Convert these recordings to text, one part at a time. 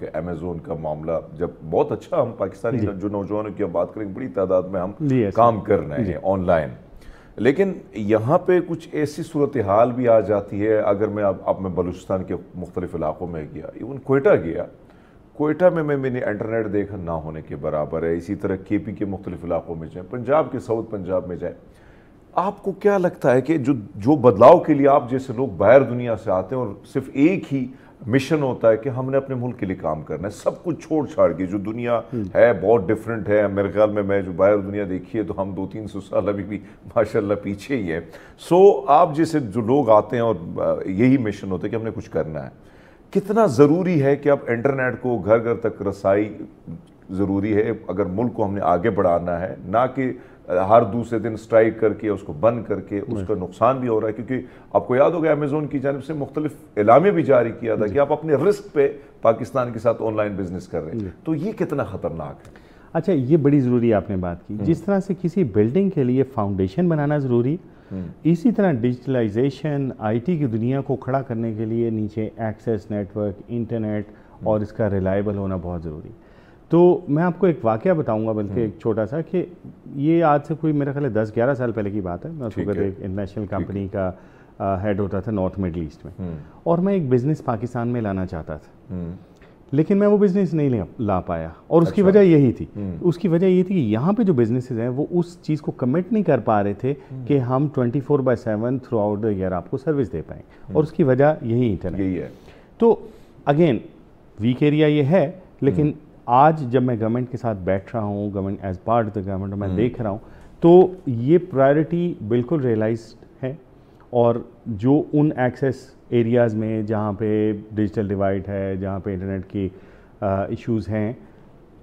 कि अमेजोन का मामला जब बहुत अच्छा हम पाकिस्तानी जो नौजवानों की हम बात करें बड़ी तादाद में हम काम कर रहे हैं ऑनलाइन लेकिन यहाँ पे कुछ ऐसी सूरत हाल भी आ जाती है अगर मैं अब अब मैं बलूचिस्तान के मुख्तलिफ इलाक़ों में गया इवन कोयटा गया कोयटा में मैं मैंने इंटरनेट देखा ना होने के बराबर है इसी तरह के पी के मुख्तलिफ इलाक़ों में जाएँ पंजाब के साउथ पंजाब में जाएँ आपको क्या लगता है कि जो जो बदलाव के लिए आप जैसे लोग बाहर दुनिया से आते हैं और सिर्फ एक ही मिशन होता है कि हमने अपने मुल्क के लिए काम करना है सब कुछ छोड़ छाड़ के जो दुनिया है बहुत डिफरेंट है मेरे ख्याल में मैं जो बाहर दुनिया देखी है तो हम दो तीन सौ साल अभी भी माशाल्लाह पीछे ही है सो आप जैसे जो लोग आते हैं और यही मिशन होता है कि हमने कुछ करना है कितना ज़रूरी है कि आप इंटरनेट को घर घर तक रसाई ज़रूरी है अगर मुल्क को हमने आगे बढ़ाना है ना कि हर दूसरे दिन स्ट्राइक करके उसको बंद करके उसका नुकसान भी हो रहा है क्योंकि आपको याद होगा अमेजोन की जानब से मुख्तलिफ इलामे भी जारी किया था कि आप अपने रिस्क पे पाकिस्तान के साथ ऑनलाइन बिजनेस कर रहे हैं तो ये कितना ख़तरनाक है अच्छा ये बड़ी ज़रूरी आपने बात की हम्म। जिस तरह से किसी बिल्डिंग के लिए फाउंडेशन बनाना ज़रूरी हम्म। इसी तरह डिजिटलाइजेशन आईटी की दुनिया को खड़ा करने के लिए नीचे एक्सेस नेटवर्क इंटरनेट और इसका रिलायबल होना बहुत ज़रूरी तो मैं आपको एक वाक्य बताऊंगा बल्कि हम्म। एक छोटा सा कि ये आज से कोई मेरा ख्याल है दस ग्यारह साल पहले की बात है मैं उसके एक इंटरनेशनल कंपनी का हेड होता था नॉर्थ मिडल ईस्ट में हम्म। और मैं एक बिज़नेस पाकिस्तान में लाना चाहता था हम्म। लेकिन मैं वो बिज़नेस नहीं ला पाया और उसकी अच्छा। वजह यही थी उसकी वजह ये थी कि यहाँ पे जो बिज़नेसेस हैं वो उस चीज़ को कमिट नहीं कर पा रहे थे कि हम 24 four by seven throughout the year आपको सर्विस दे पाए और उसकी वजह यही इंटरनेट यही है तो अगेन वीक एरिया ये है लेकिन आज जब मैं गवर्नमेंट के साथ बैठ रहा हूँ government as part of the government मैं हम्म। देख रहा हूँ तो ये प्रायोरिटी बिल्कुल रियलाइज है और जो उन एक्सेस एरियाज़ में जहाँ पे डिजिटल डिवाइड है जहाँ पे इंटरनेट की इश्यूज़ हैं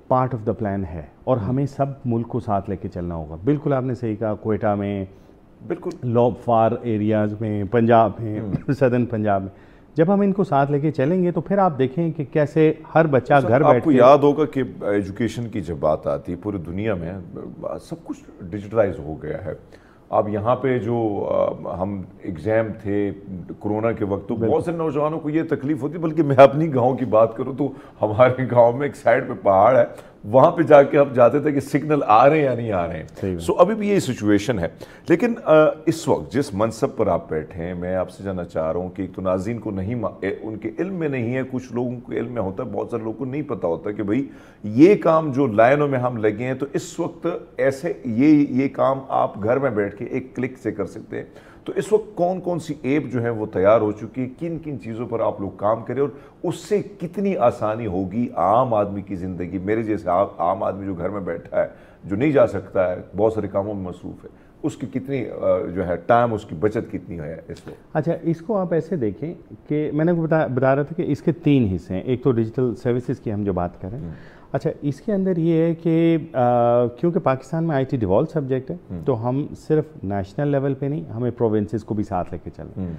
पार्ट ऑफ द प्लान है और हम्म। हमें सब मुल्क को साथ लेके चलना होगा बिल्कुल आपने सही कहा कोयटा में बिल्कुल लॉब फार एरियाज़ में पंजाब में सदर्न हम्म। पंजाब में जब हम इनको साथ लेके चलेंगे तो फिर आप देखें कि कैसे हर बच्चा घर बैठ आपको याद होगा कि एजुकेशन की जब बात आती है पूरी दुनिया में सब कुछ डिजिटलाइज हो गया है अब यहाँ पे जो आ, हम एग्ज़ाम थे कोरोना के वक्त तो बहुत से नौजवानों को ये तकलीफ़ होती बल्कि मैं अपनी गांव की बात करूँ तो हमारे गांव में एक साइड पे पहाड़ है वहां पे जाके हम जाते थे कि सिग्नल आ रहे हैं या नहीं आ रहे हैं सो so, अभी भी यही सिचुएशन है लेकिन इस वक्त जिस मनसब पर आप बैठे हैं मैं आपसे जानना चाह रहा हूँ कि एक तो नाजीन को नहीं उनके इल्म में नहीं है कुछ लोगों के इल्म में होता है बहुत सारे लोगों को नहीं पता होता कि भाई ये काम जो लाइनों में हम लगे हैं तो इस वक्त ऐसे ये ये काम आप घर में बैठ के एक क्लिक से कर सकते हैं तो इस वक्त कौन कौन सी ऐप जो है वो तैयार हो चुकी है किन किन चीज़ों पर आप लोग काम करें और उससे कितनी आसानी होगी आम आदमी की ज़िंदगी मेरे जैसे आप आम आदमी जो घर में बैठा है जो नहीं जा सकता है बहुत सारे कामों में मसरूफ़ है उसकी कितनी जो है टाइम उसकी बचत कितनी है इसमें अच्छा इसको आप ऐसे देखें कि मैंने बता बता रहा था कि इसके तीन हिस्से हैं एक तो डिजिटल सर्विसेज की हम जो बात करें अच्छा इसके अंदर ये है कि क्योंकि पाकिस्तान में आईटी डिवॉल्व सब्जेक्ट है हम्म। तो हम सिर्फ नेशनल लेवल पे नहीं हमें प्रोविंसेस को भी साथ लेके चलें हम्म।